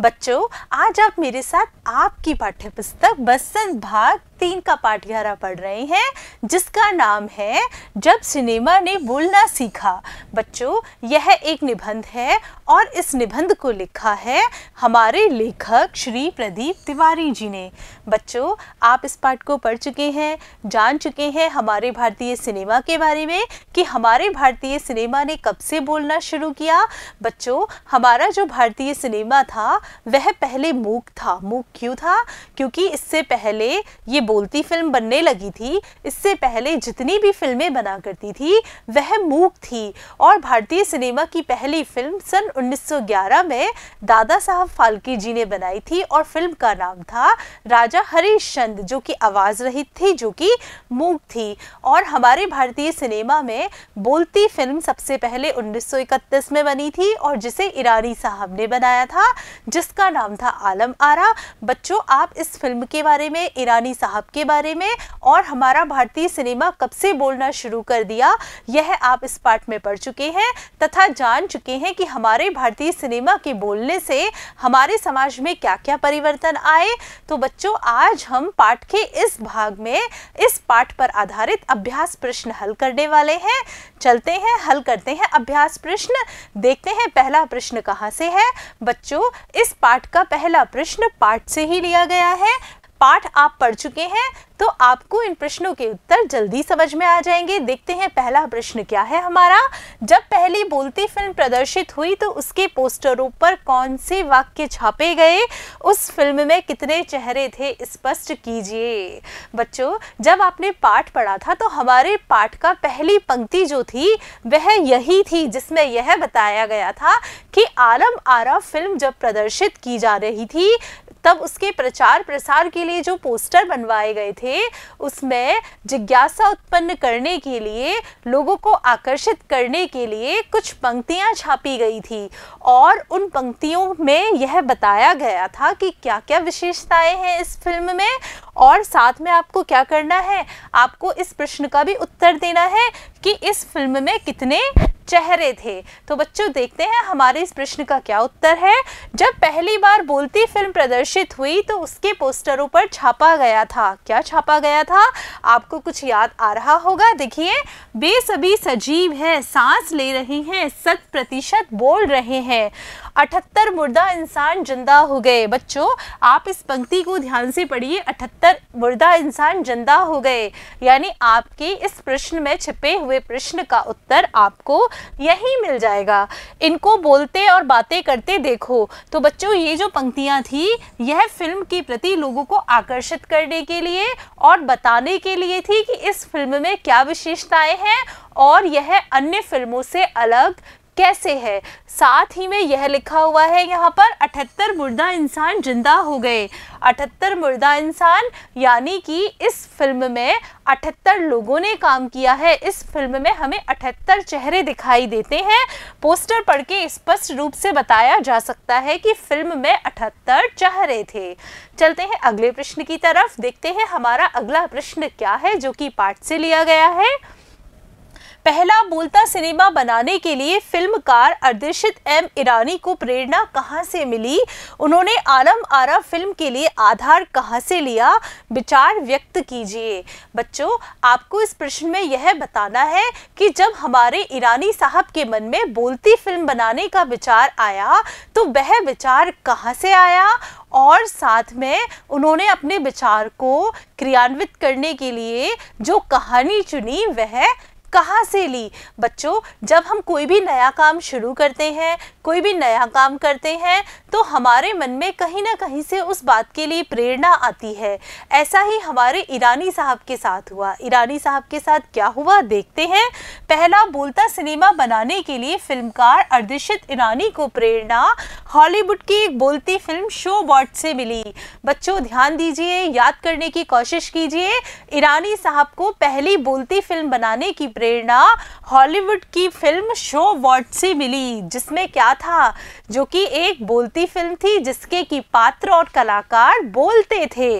बच्चों आज आप मेरे साथ आपकी पाठ्य पुस्तक बसंत भाग तीन का पाठ्यारा पढ़ रहे हैं जिसका नाम है जब सिनेमा ने बोलना सीखा बच्चों यह एक निबंध है और इस निबंध को लिखा है हमारे लेखक श्री प्रदीप तिवारी जी ने बच्चों आप इस पाठ को पढ़ चुके हैं जान चुके हैं हमारे भारतीय सिनेमा के बारे में कि हमारे भारतीय सिनेमा ने कब से बोलना शुरू किया बच्चों हमारा जो भारतीय सिनेमा था वह पहले मूक था मूक क्यों था क्योंकि इससे पहले ये बोलती फिल्म बनने लगी थी इससे पहले जितनी भी फिल्में बना करती थी वह मूक थी और भारतीय सिनेमा की पहली फिल्म सन 1911 में दादा साहब फाल्के जी ने बनाई थी और फिल्म का नाम था राजा हरीश चंद जो कि आवाज़ रहित थी जो कि मूक थी और हमारे भारतीय सिनेमा में बोलती फिल्म सबसे पहले उन्नीस में बनी थी और जिसे ईरानी साहब ने बनाया था जिसका नाम था आलम आरा बच्चों आप इस फिल्म के बारे में ईरानी साहब साहब के बारे में और हमारा भारतीय सिनेमा कब से बोलना शुरू कर दिया यह आप इस पाठ में पढ़ चुके हैं तथा जान चुके हैं कि हमारे भारतीय सिनेमा के बोलने से हमारे समाज में क्या क्या परिवर्तन आए तो बच्चों आज हम पाठ के इस भाग में इस पाठ पर आधारित अभ्यास प्रश्न हल करने वाले हैं चलते हैं हल करते हैं अभ्यास प्रश्न देखते हैं पहला प्रश्न कहाँ से है बच्चों इस पाठ का पहला प्रश्न पाठ से ही लिया गया है पाठ आप पढ़ चुके हैं तो आपको इन प्रश्नों के उत्तर जल्दी समझ में आ जाएंगे देखते हैं पहला प्रश्न क्या है हमारा जब पहली बोलती फिल्म प्रदर्शित हुई तो उसके पोस्टरों पर कौन से वाक्य छापे गए उस फिल्म में कितने चेहरे थे स्पष्ट कीजिए बच्चों जब आपने पाठ पढ़ा था तो हमारे पाठ का पहली पंक्ति जो थी वह यही थी जिसमें यह बताया गया था कि आलम आरा फिल्म जब प्रदर्शित की जा रही थी तब उसके प्रचार प्रसार के लिए जो पोस्टर बनवाए गए थे उसमें जिज्ञासा उत्पन्न करने के लिए लोगों को आकर्षित करने के लिए कुछ पंक्तियाँ छापी गई थी और उन पंक्तियों में यह बताया गया था कि क्या क्या विशेषताएं हैं इस फिल्म में और साथ में आपको क्या करना है आपको इस प्रश्न का भी उत्तर देना है कि इस फिल्म में कितने चेहरे थे तो बच्चों देखते हैं हमारे इस प्रश्न का क्या उत्तर है जब पहली बार बोलती फिल्म प्रदर्शित हुई तो उसके पोस्टरों पर छापा गया था क्या छापा गया था आपको कुछ याद आ रहा होगा देखिए बेसबी सजीव है सांस ले रहे हैं शत प्रतिशत बोल रहे हैं अठहत्तर मुर्दा इंसान जिंदा हो गए बच्चों आप इस पंक्ति को ध्यान से पढ़िए अठहत्तर मुर्दा इंसान जिंदा हो गए यानी आपके इस प्रश्न में छिपे हुए प्रश्न का उत्तर आपको यही मिल जाएगा इनको बोलते और बातें करते देखो तो बच्चों ये जो पंक्तियाँ थी यह फिल्म के प्रति लोगों को आकर्षित करने के लिए और बताने के लिए थी कि इस फिल्म में क्या विशेषताएं हैं और यह अन्य फिल्मों से अलग कैसे है साथ ही में यह लिखा हुआ है यहाँ पर अठहत्तर मुर्दा इंसान जिंदा हो गए अठहत्तर मुर्दा इंसान यानी कि इस फिल्म में अठहत्तर लोगों ने काम किया है इस फिल्म में हमें अठहत्तर चेहरे दिखाई देते हैं पोस्टर पढ़ के स्पष्ट रूप से बताया जा सकता है कि फिल्म में अठहत्तर चेहरे थे चलते हैं अगले प्रश्न की तरफ देखते हैं हमारा अगला प्रश्न क्या है जो कि पाठ से लिया गया है पहला बोलता सिनेमा बनाने के लिए फिल्मकार अर्दिशित एम ईरानी को प्रेरणा कहाँ से मिली उन्होंने आलम आरा फिल्म के लिए आधार कहाँ से लिया विचार व्यक्त कीजिए बच्चों आपको इस प्रश्न में यह बताना है कि जब हमारे ईरानी साहब के मन में बोलती फिल्म बनाने का विचार आया तो वह विचार कहाँ से आया और साथ में उन्होंने अपने विचार को क्रियान्वित करने के लिए जो कहानी चुनी वह कहाँ से ली बच्चों जब हम कोई भी नया काम शुरू करते हैं कोई भी नया काम करते हैं तो हमारे मन में कहीं ना कहीं से उस बात के लिए प्रेरणा आती है ऐसा ही हमारे ईरानी साहब के साथ हुआ ईरानी साहब के साथ क्या हुआ देखते हैं पहला बोलता सिनेमा बनाने के लिए फिल्मकार अर्दिशित ईरानी को प्रेरणा हॉलीवुड की एक बोलती फिल्म शो बॉट से मिली बच्चों ध्यान दीजिए याद करने की कोशिश कीजिए ईरानी साहब को पहली बोलती फिल्म बनाने की प्रेरणा हॉलीवुड की फिल्म शो वॉट से मिली जिसमें क्या था जो कि एक बोलती फिल्म थी जिसके की पात्र और कलाकार बोलते थे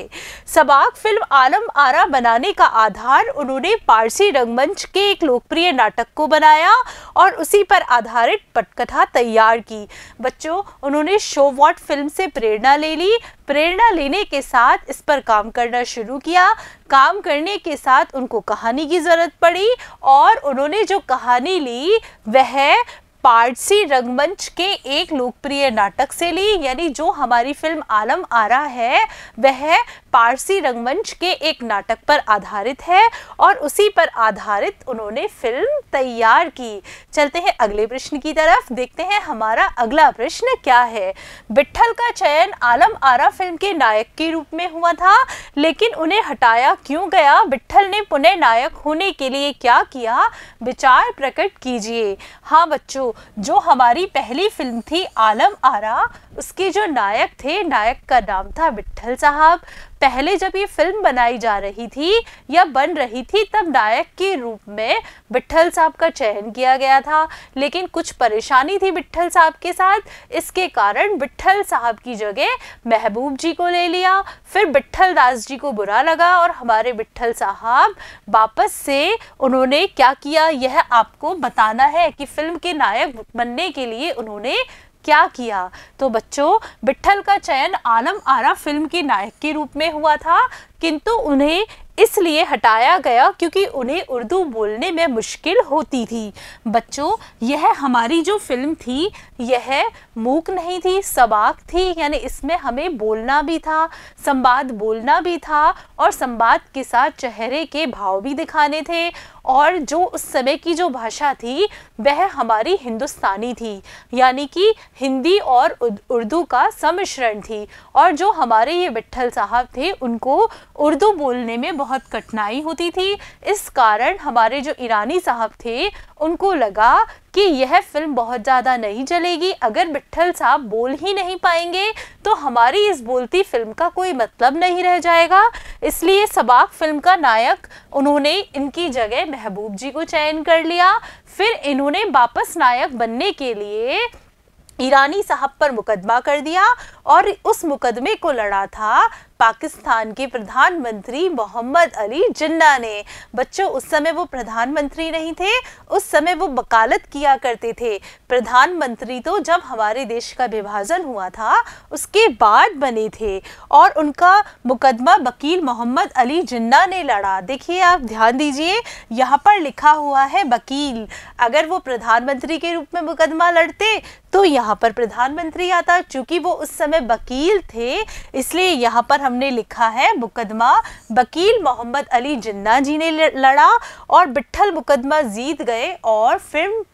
सबाक फिल्म आलम आरा बनाने का आधार उन्होंने पारसी रंगमंच के एक लोकप्रिय नाटक को बनाया और उसी पर आधारित पटकथा तैयार की बच्चों उन्होंने शो वॉट फिल्म से प्रेरणा ले ली प्रेरणा लेने के साथ इस पर काम करना शुरू किया काम करने के साथ उनको कहानी की ज़रूरत पड़ी और उन्होंने जो कहानी ली वह पारसी रंगमंच के एक लोकप्रिय नाटक से ली यानी जो हमारी फिल्म आलम आरा है वह पारसी रंगमंच के एक नाटक पर आधारित है और उसी पर आधारित उन्होंने फिल्म तैयार की चलते हैं अगले प्रश्न की तरफ देखते हैं हमारा अगला प्रश्न क्या है बिट्ठल का चयन आलम आरा फिल्म के नायक के रूप में हुआ था लेकिन उन्हें हटाया क्यों गया बिट्ठल ने पुनः नायक होने के लिए क्या किया विचार प्रकट कीजिए हाँ बच्चों जो हमारी पहली फिल्म थी आलम आरा उसके जो नायक थे नायक का नाम था विट्ठल साहब पहले जब ये फिल्म बनाई जा रही थी या बन रही थी तब नायक के रूप में विट्ठल साहब का चयन किया गया था लेकिन कुछ परेशानी थी विट्ठल साहब के साथ इसके कारण विट्ठल साहब की जगह महबूब जी को ले लिया फिर विट्ठल दास जी को बुरा लगा और हमारे विट्ठल साहब वापस से उन्होंने क्या किया यह आपको बताना है कि फिल्म के नायक गायक बनने के लिए उन्होंने क्या किया तो बच्चों बिट्ठल का चयन आलम आरा फिल्म की नायक के रूप में हुआ था किंतु उन्हें इसलिए हटाया गया क्योंकि उन्हें उर्दू बोलने में मुश्किल होती थी बच्चों यह हमारी जो फिल्म थी यह मूक नहीं थी सबाक थी यानी इसमें हमें बोलना भी था संवाद बोलना भी था और संवाद के साथ चेहरे के भाव भी दिखाने थे और जो उस समय की जो भाषा थी वह हमारी हिंदुस्तानी थी यानी कि हिंदी और उर्दू का सम्मिश्रण थी और जो हमारे ये विट्ठल साहब थे उनको उर्दू बोलने में बहुत बहुत कठिनाई होती थी इस कारण हमारे जो ईरानी साहब थे उनको लगा कि यह फिल्म बहुत ज़्यादा नहीं चलेगी अगर बिट्ठल साहब बोल ही नहीं पाएंगे तो हमारी इस बोलती फिल्म का कोई मतलब नहीं रह जाएगा इसलिए सबाक फिल्म का नायक उन्होंने इनकी जगह महबूब जी को चयन कर लिया फिर इन्होंने वापस नायक बनने के लिए ईरानी साहब पर मुकदमा कर दिया और उस मुकदमे को लड़ा था पाकिस्तान के प्रधानमंत्री मोहम्मद अली जिन्ना ने बच्चों उस समय वो प्रधानमंत्री नहीं थे उस समय वो वकालत किया करते थे प्रधानमंत्री तो जब हमारे देश का विभाजन हुआ था उसके बाद बने थे और उनका मुकदमा वकील मोहम्मद अली जिन्ना ने लड़ा देखिए आप ध्यान दीजिए यहाँ पर लिखा हुआ है वकील अगर वो प्रधानमंत्री के रूप में मुकदमा लड़ते तो यहाँ पर प्रधानमंत्री आता चूँकि वो उस समय वकील थे इसलिए यहाँ पर हमने लिखा है मुकदमा वकील मोहम्मद अली जिन्ना जी ने लड़ा और बिठल मुकदमा जीत गए और फिल्म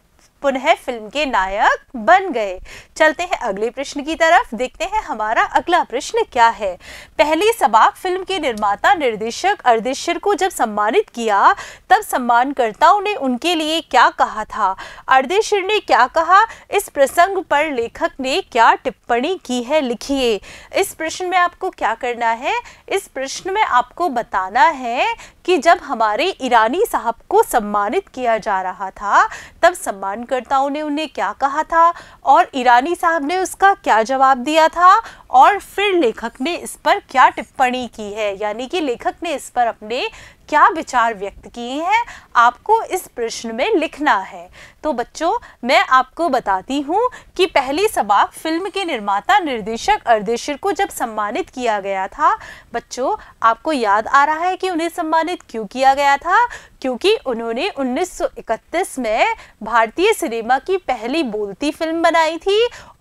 पुनः फिल्म के नायक बन गए चलते हैं अगले प्रश्न की तरफ देखते हैं हमारा अगला प्रश्न क्या है पहली सबाक फिल्म के निर्माता निर्देशक अर्देश्वर को जब सम्मानित किया तब सम्मानकर्ताओं ने उनके लिए क्या कहा था अर्देश्वर ने क्या कहा इस प्रसंग पर लेखक ने क्या टिप्पणी की है लिखिए इस प्रश्न में आपको क्या करना है इस प्रश्न में आपको बताना है कि जब हमारे ईरानी साहब को सम्मानित किया जा रहा था तब सम्मानकर्ताओं ने उन्हें क्या कहा था और ईरानी साहब ने उसका क्या जवाब दिया था और फिर लेखक ने इस पर क्या टिप्पणी की है यानी कि लेखक ने इस पर अपने क्या विचार व्यक्त किए हैं आपको इस प्रश्न में लिखना है तो बच्चों मैं आपको बताती हूँ कि पहली सबाक फिल्म के निर्माता निर्देशक अर्देशिर को जब सम्मानित किया गया था बच्चों आपको याद आ रहा है कि उन्हें सम्मानित क्यों किया गया था क्योंकि उन्होंने 1931 में भारतीय सिनेमा की पहली बोलती फिल्म बनाई थी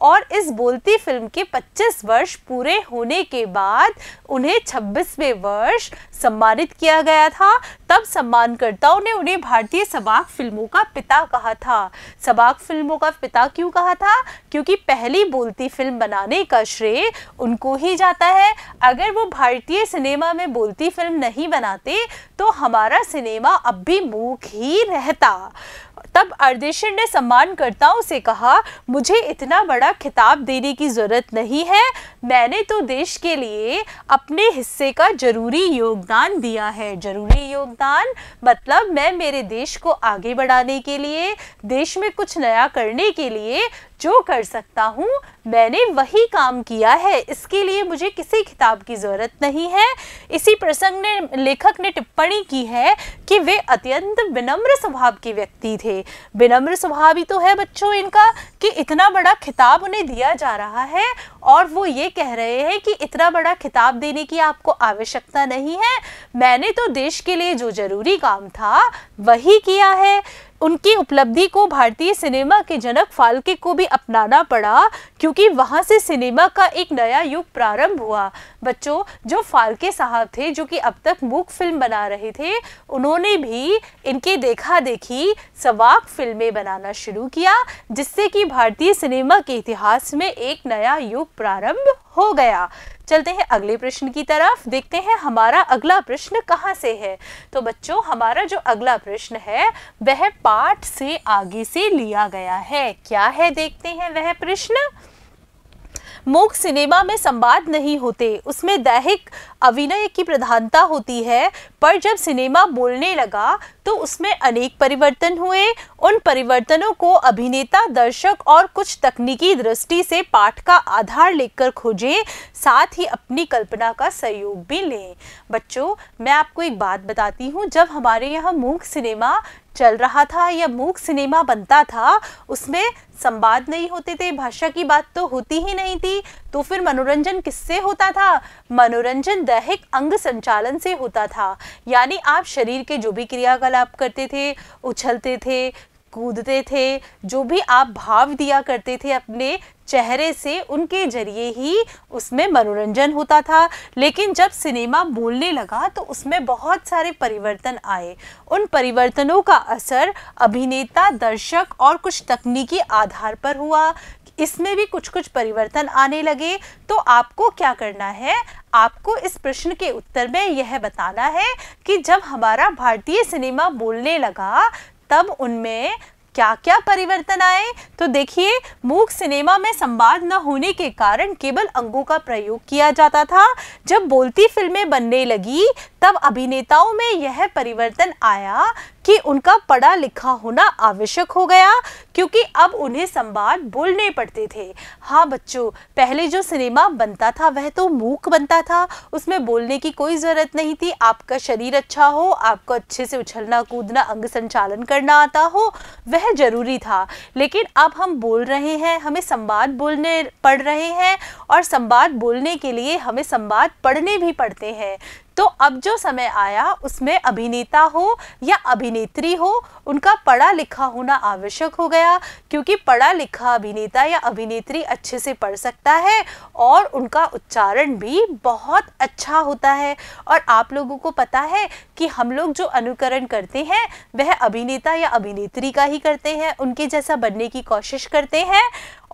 और इस बोलती फिल्म के 25 वर्ष पूरे होने के बाद उन्हें 26वें वर्ष सम्मानित किया गया था तब सम्मानकर्ताओं ने उन्हें भारतीय सबाक फिल्मों का पिता कहा था सबाक फिल्मों का पिता क्यों कहा था क्योंकि पहली बोलती फिल्म बनाने का श्रेय उनको ही जाता है अगर वो भारतीय सिनेमा में बोलती फिल्म नहीं बनाते तो हमारा सिनेमा अब भी मूक ही रहता तब अर्देशर ने सम्मानकर्ताओं से कहा मुझे इतना बड़ा खिताब देने की ज़रूरत नहीं है मैंने तो देश के लिए अपने हिस्से का ज़रूरी योगदान दिया है ज़रूरी योगदान मतलब मैं मेरे देश को आगे बढ़ाने के लिए देश में कुछ नया करने के लिए जो कर सकता हूँ मैंने वही काम किया है इसके लिए मुझे किसी किताब की ज़रूरत नहीं है इसी प्रसंग ने लेखक ने टिप्पणी की है कि वे अत्यंत विनम्र स्वभाव के व्यक्ति थे थे विनम्र स्वभाव ही तो है बच्चों इनका कि इतना बड़ा खिताब उन्हें दिया जा रहा है और वो ये कह रहे हैं कि इतना बड़ा खिताब देने की आपको आवश्यकता नहीं है मैंने तो देश के लिए जो ज़रूरी काम था वही किया है उनकी उपलब्धि को भारतीय सिनेमा के जनक फाल्के को भी अपनाना पड़ा क्योंकि वहां से सिनेमा का एक नया युग प्रारंभ हुआ बच्चों जो फाल्के साहब थे जो कि अब तक मूक फिल्म बना रहे थे उन्होंने भी इनके देखा देखी सवाक फिल्में बनाना शुरू किया जिससे कि भारतीय सिनेमा के इतिहास में एक नया युग प्रारंभ हो गया चलते हैं अगले प्रश्न की तरफ देखते हैं हमारा अगला प्रश्न कहाँ से है तो बच्चों हमारा जो अगला प्रश्न है वह पाठ से आगे से लिया गया है क्या है देखते हैं वह प्रश्न मूक सिनेमा में संवाद नहीं होते उसमें दैहिक अभिनय की प्रधानता होती है पर जब सिनेमा बोलने लगा तो उसमें अनेक परिवर्तन हुए उन परिवर्तनों को अभिनेता दर्शक और कुछ तकनीकी दृष्टि से पाठ का आधार लेकर खोजें साथ ही अपनी कल्पना का सहयोग भी लें बच्चों मैं आपको एक बात बताती हूँ जब हमारे यहाँ मूक सिनेमा चल रहा था या मूक सिनेमा बनता था उसमें संवाद नहीं होते थे भाषा की बात तो होती ही नहीं थी तो फिर मनोरंजन किससे होता था मनोरंजन दैहिक अंग संचालन से होता था यानी आप शरीर के जो भी क्रियाकलाप करते थे उछलते थे कूदते थे जो भी आप भाव दिया करते थे अपने चेहरे से उनके जरिए ही उसमें मनोरंजन होता था लेकिन जब सिनेमा बोलने लगा तो उसमें बहुत सारे परिवर्तन आए उन परिवर्तनों का असर अभिनेता दर्शक और कुछ तकनीकी आधार पर हुआ इसमें भी कुछ कुछ परिवर्तन आने लगे तो आपको क्या करना है आपको इस प्रश्न के उत्तर में यह बताना है कि जब हमारा भारतीय सिनेमा बोलने लगा तब उनमें क्या क्या परिवर्तन आए तो देखिए मूक सिनेमा में संवाद न होने के कारण केवल अंगों का प्रयोग किया जाता था जब बोलती फिल्में बनने लगी तब अभिनेताओं में यह परिवर्तन आया कि उनका पढ़ा लिखा होना आवश्यक हो गया क्योंकि अब उन्हें संवाद बोलने पड़ते थे हाँ बच्चों पहले जो सिनेमा बनता था वह तो मूक बनता था उसमें बोलने की कोई ज़रूरत नहीं थी आपका शरीर अच्छा हो आपको अच्छे से उछलना कूदना अंग संचालन करना आता हो वह ज़रूरी था लेकिन अब हम बोल रहे हैं हमें संवाद बोलने पड़ रहे हैं और संवाद बोलने के लिए हमें संवाद पढ़ने भी पड़ते हैं तो अब जो समय आया उसमें अभिनेता हो या अभिनेत्री हो उनका पढ़ा लिखा होना आवश्यक हो गया क्योंकि पढ़ा लिखा अभिनेता या अभिनेत्री अच्छे से पढ़ सकता है और उनका उच्चारण भी बहुत अच्छा होता है और आप लोगों को पता है कि हम लोग जो अनुकरण करते हैं वह अभिनेता या अभिनेत्री का ही करते हैं उनके जैसा बनने की कोशिश करते हैं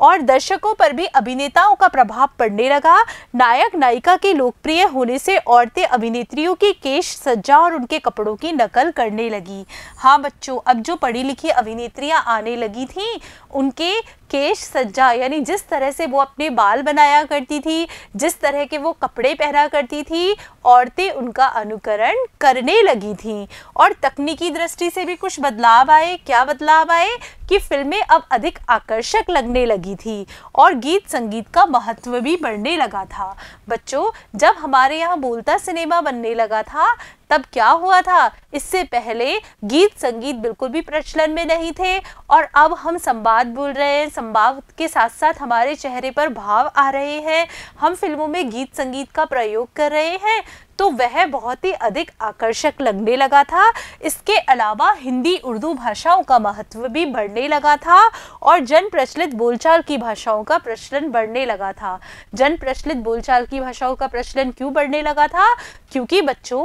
और दर्शकों पर भी अभिनेताओं का प्रभाव पड़ने लगा नायक नायिका के लोकप्रिय होने से औरतें अभिनेत्रियों की केश सज्जा और उनके कपड़ों की नकल करने लगी हाँ बच्चों अब जो पढ़ी लिखी अभिनेत्रियाँ आने लगी थीं उनके केश सज्जा यानी जिस तरह से वो अपने बाल बनाया करती थी जिस तरह के वो कपड़े पहना करती थी औरतें उनका अनुकरण करने बढ़ने लगी थी और तकनीकी दृष्टि से भी कुछ बदलाव आए क्या बदलाव आए कि फिल्में अब अधिक आकर्षक लगने लगी थी और गीत संगीत का महत्व भी बढ़ने लगा था बच्चों जब हमारे यहाँ बोलता सिनेमा बनने लगा था तब क्या हुआ था इससे पहले गीत संगीत बिल्कुल भी प्रचलन में नहीं थे और अब हम संवाद बोल रहे हैं संवाद के साथ साथ हमारे चेहरे पर भाव आ रहे हैं हम फिल्मों में गीत संगीत का प्रयोग कर रहे हैं तो वह बहुत ही अधिक आकर्षक लगने लगा था इसके अलावा हिंदी उर्दू भाषाओं का महत्व भी बढ़ने लगा था और जन प्रचलित बोलचाल की भाषाओं का प्रचलन बढ़ने लगा था जन प्रचलित बोलचाल की भाषाओं का प्रचलन क्यों बढ़ने लगा था क्योंकि बच्चों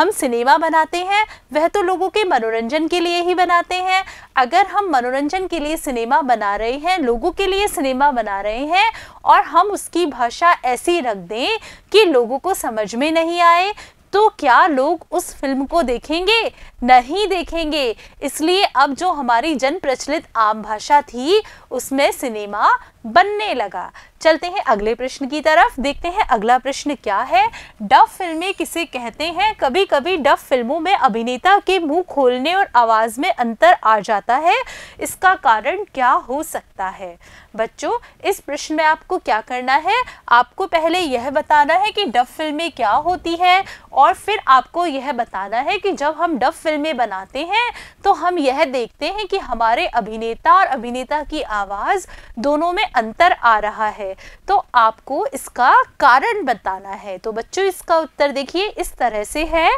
हम सिनेमा बनाते हैं वह तो लोगों के मनोरंजन के लिए ही बनाते हैं अगर हम मनोरंजन के लिए सिनेमा बना रहे हैं लोगों के लिए सिनेमा बना रहे हैं और हम उसकी भाषा ऐसी रख दें कि लोगों को समझ में नहीं आए तो क्या लोग उस फिल्म को देखेंगे नहीं देखेंगे इसलिए अब जो हमारी जन प्रचलित आम भाषा थी उसमें सिनेमा बनने लगा चलते हैं अगले प्रश्न की तरफ देखते हैं अगला प्रश्न क्या है डफ फिल्में किसे कहते हैं कभी कभी डफ फिल्मों में अभिनेता के मुंह खोलने और आवाज़ में अंतर आ जाता है इसका कारण क्या हो सकता है बच्चों इस प्रश्न में आपको क्या करना है आपको पहले यह बताना है कि डफ फिल्में क्या होती है और फिर आपको यह बताना है कि जब हम डफ फिल्में बनाते हैं तो हम यह देखते हैं कि हमारे अभिनेता और अभिनेता की आवाज़ दोनों में अंतर आ रहा है है तो आपको इसका कारण बताना है तो बच्चों इसका उत्तर देखिए इस तरह से है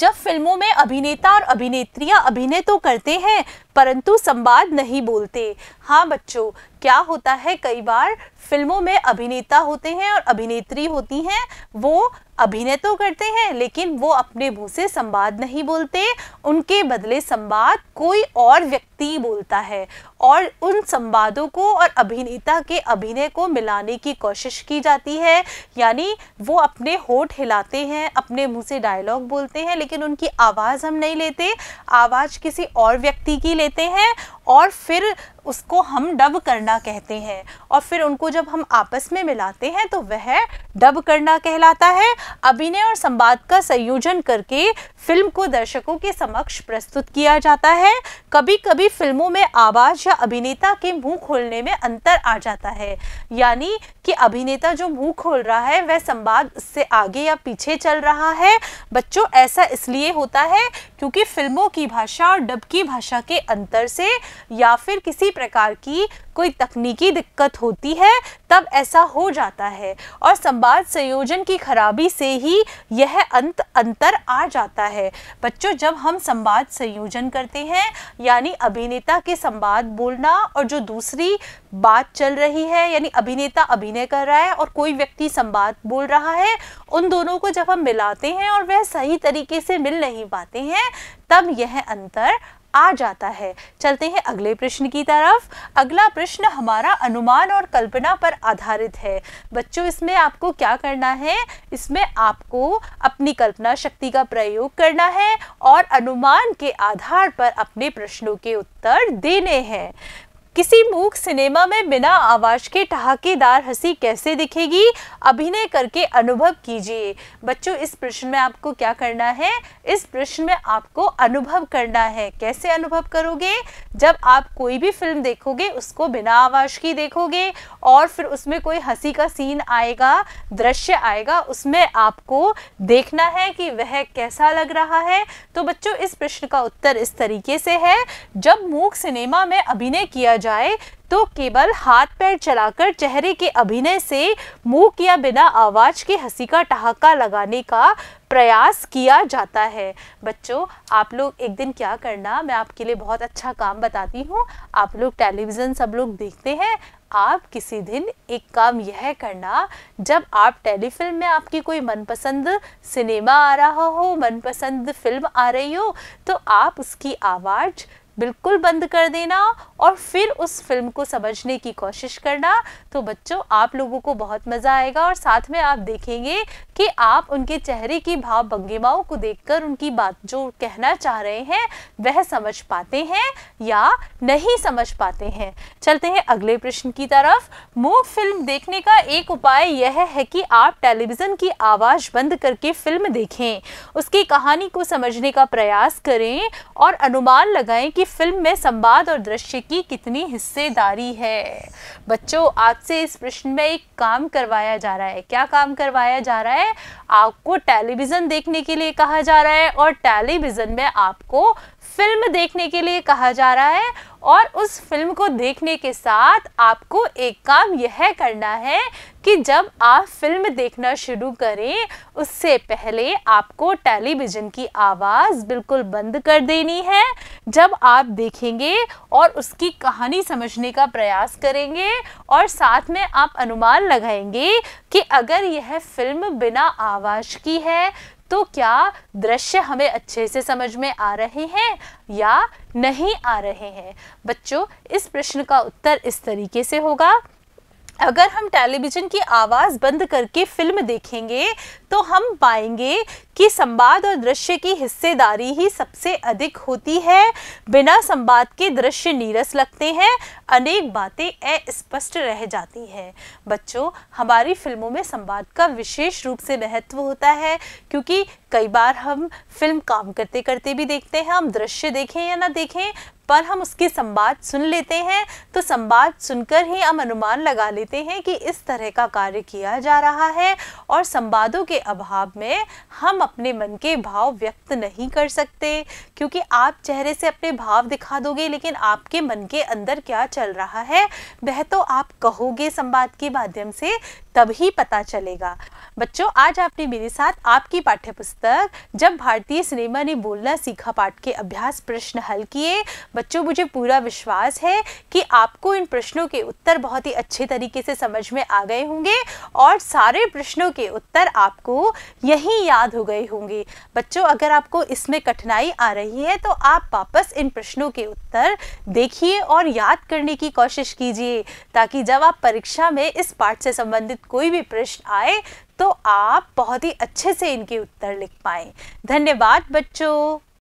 जब फिल्मों में अभिनेता और अभिनेत्रियां अभिनय तो करते हैं परंतु संवाद नहीं बोलते हाँ बच्चों क्या होता है कई बार फिल्मों में अभिनेता होते हैं और अभिनेत्री होती हैं वो अभिनय तो करते हैं लेकिन वो अपने मुँह से संवाद नहीं बोलते उनके बदले संवाद कोई और व्यक्ति बोलता है और उन संवादों को और अभिनेता के अभिनय को मिलाने की कोशिश की जाती है यानी वो अपने होठ हिलाते हैं अपने मुँह से डायलॉग बोलते हैं लेकिन उनकी आवाज़ हम नहीं लेते आवाज़ किसी और व्यक्ति की लेते लेते हैं और फिर उसको हम डब करना कहते हैं और फिर उनको जब हम आपस में मिलाते हैं तो वह डब करना कहलाता है अभिनय और संवाद का संयोजन करके फिल्म को दर्शकों के समक्ष प्रस्तुत किया जाता है कभी कभी फिल्मों में आवाज़ या अभिनेता के मुंह खोलने में अंतर आ जाता है यानी कि अभिनेता जो मुंह खोल रहा है वह संवाद उससे आगे या पीछे चल रहा है बच्चों ऐसा इसलिए होता है क्योंकि फिल्मों की भाषा और डब की भाषा के अंतर से या फिर किसी प्रकार की कोई तकनीकी दिक्कत होती है तब ऐसा हो जाता है और संवाद संयोजन की खराबी से ही यह अंत अंतर आ जाता है बच्चों जब हम संवाद संयोजन करते हैं यानी अभिनेता के संवाद बोलना और जो दूसरी बात चल रही है यानी अभिनेता अभिनय कर रहा है और कोई व्यक्ति संवाद बोल रहा है उन दोनों को जब हम मिलाते हैं और वह सही तरीके से मिल नहीं पाते हैं तब यह अंतर आ जाता है चलते हैं अगले प्रश्न की तरफ अगला प्रश्न हमारा अनुमान और कल्पना पर आधारित है बच्चों इसमें आपको क्या करना है इसमें आपको अपनी कल्पना शक्ति का प्रयोग करना है और अनुमान के आधार पर अपने प्रश्नों के उत्तर देने हैं किसी मूक सिनेमा में बिना आवाज के ठहाकेदार हंसी कैसे दिखेगी अभिनय करके अनुभव कीजिए बच्चों इस प्रश्न में आपको क्या करना है इस प्रश्न में आपको अनुभव करना है कैसे अनुभव करोगे जब आप कोई भी फिल्म देखोगे उसको बिना आवाज की देखोगे और फिर उसमें कोई हंसी का सीन आएगा दृश्य आएगा उसमें आपको देखना है कि वह कैसा लग रहा है तो बच्चों इस प्रश्न का उत्तर इस तरीके से है जब मूक सिनेमा में अभिनय किया जाए जाए तो केवल हाथ पैर चलाकर चेहरे के अभिनय से मुंह किया बिना आवाज के हंसी का ठहाका लगाने का प्रयास किया जाता है बच्चों आप लोग एक दिन क्या करना मैं आपके लिए बहुत अच्छा काम बताती हूँ आप लोग टेलीविज़न सब लोग देखते हैं आप किसी दिन एक काम यह करना जब आप टेलीफिल्म में आपकी कोई मनपसंद सिनेमा आ रहा हो मनपसंद फिल्म आ रही हो तो आप उसकी आवाज़ बिल्कुल बंद कर देना और फिर उस फिल्म को समझने की कोशिश करना तो बच्चों आप लोगों को बहुत मज़ा आएगा और साथ में आप देखेंगे कि आप उनके चेहरे की भाव भंगिमाओं को देखकर उनकी बात जो कहना चाह रहे हैं वह समझ पाते हैं या नहीं समझ पाते हैं चलते हैं अगले प्रश्न की तरफ मूक फिल्म देखने का एक उपाय यह है कि आप टेलीविज़न की आवाज़ बंद करके फिल्म देखें उसकी कहानी को समझने का प्रयास करें और अनुमान लगाएं कि फिल्म में संवाद और दृश्य की कितनी हिस्सेदारी है बच्चों आज से इस प्रश्न में एक काम करवाया जा रहा है क्या काम करवाया जा रहा है आपको टेलीविज़न देखने के लिए कहा जा रहा है और टेलीविज़न में आपको फिल्म देखने के लिए कहा जा रहा है और उस फिल्म को देखने के साथ आपको एक काम यह करना है कि जब आप फिल्म देखना शुरू करें उससे पहले आपको टेलीविज़न की आवाज़ बिल्कुल बंद कर देनी है जब आप देखेंगे और उसकी कहानी समझने का प्रयास करेंगे और साथ में आप अनुमान लगाएंगे कि अगर यह फिल्म बिना आवाज़ की है तो क्या दृश्य हमें अच्छे से समझ में आ रहे हैं या नहीं आ रहे हैं बच्चों इस प्रश्न का उत्तर इस तरीके से होगा अगर हम टेलीविज़न की आवाज़ बंद करके फिल्म देखेंगे तो हम पाएंगे कि संवाद और दृश्य की हिस्सेदारी ही सबसे अधिक होती है बिना संवाद के दृश्य नीरस लगते हैं अनेक बातें अस्पष्ट रह जाती है बच्चों हमारी फिल्मों में संवाद का विशेष रूप से महत्व होता है क्योंकि कई बार हम फिल्म काम करते करते भी देखते हैं हम दृश्य देखें या ना देखें पर हम उसके संवाद सुन लेते हैं तो संवाद सुनकर ही हम अनुमान लगा लेते हैं कि इस तरह का कार्य किया जा रहा है और संवादों के अभाव में हम अपने मन के भाव व्यक्त नहीं कर सकते क्योंकि आप चेहरे से अपने भाव दिखा दोगे लेकिन आपके मन के अंदर क्या चल रहा है वह तो आप कहोगे संवाद के माध्यम से तभी पता चलेगा बच्चों आज आपने मेरे साथ आपकी पाठ्य पुस्तक जब भारतीय सिनेमा ने बोलना सीखा पाठ के अभ्यास प्रश्न हल किए बच्चों मुझे पूरा विश्वास है कि आपको इन प्रश्नों के उत्तर बहुत ही अच्छे तरीके से समझ में आ गए होंगे और सारे प्रश्नों के उत्तर आपको यही याद हो गए गई होंगी बच्चों अगर आपको इसमें कठिनाई आ रही है तो आप वापस इन प्रश्नों के उत्तर देखिए और याद करने की कोशिश कीजिए ताकि जब आप परीक्षा में इस पाठ से संबंधित कोई भी प्रश्न आए तो आप बहुत ही अच्छे से इनके उत्तर लिख पाए धन्यवाद बच्चों